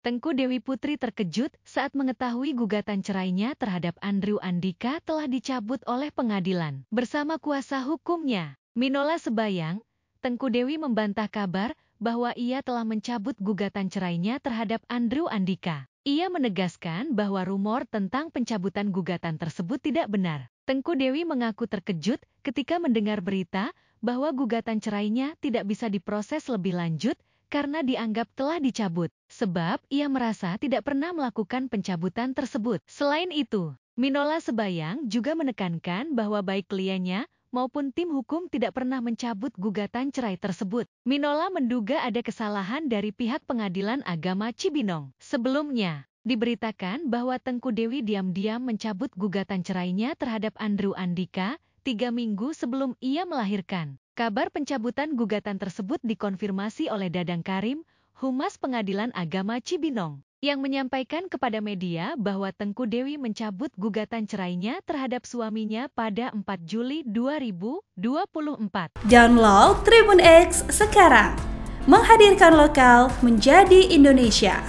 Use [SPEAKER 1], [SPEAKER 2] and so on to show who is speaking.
[SPEAKER 1] Tengku Dewi Putri terkejut saat mengetahui gugatan cerainya terhadap Andrew Andika telah dicabut oleh pengadilan. Bersama kuasa hukumnya, Minola Sebayang, Tengku Dewi membantah kabar bahwa ia telah mencabut gugatan cerainya terhadap Andrew Andika. Ia menegaskan bahwa rumor tentang pencabutan gugatan tersebut tidak benar. Tengku Dewi mengaku terkejut ketika mendengar berita bahwa gugatan cerainya tidak bisa diproses lebih lanjut karena dianggap telah dicabut, sebab ia merasa tidak pernah melakukan pencabutan tersebut. Selain itu, Minola Sebayang juga menekankan bahwa baik kliennya maupun tim hukum tidak pernah mencabut gugatan cerai tersebut. Minola menduga ada kesalahan dari pihak pengadilan agama Cibinong. Sebelumnya, diberitakan bahwa Tengku Dewi diam-diam mencabut gugatan cerainya terhadap Andrew Andika tiga minggu sebelum ia melahirkan. Kabar pencabutan gugatan tersebut dikonfirmasi oleh Dadang Karim, Humas Pengadilan Agama Cibinong, yang menyampaikan kepada media bahwa Tengku Dewi mencabut gugatan cerainya terhadap suaminya pada 4 Juli 2024.
[SPEAKER 2] Download Tribun X sekarang, menghadirkan lokal menjadi Indonesia.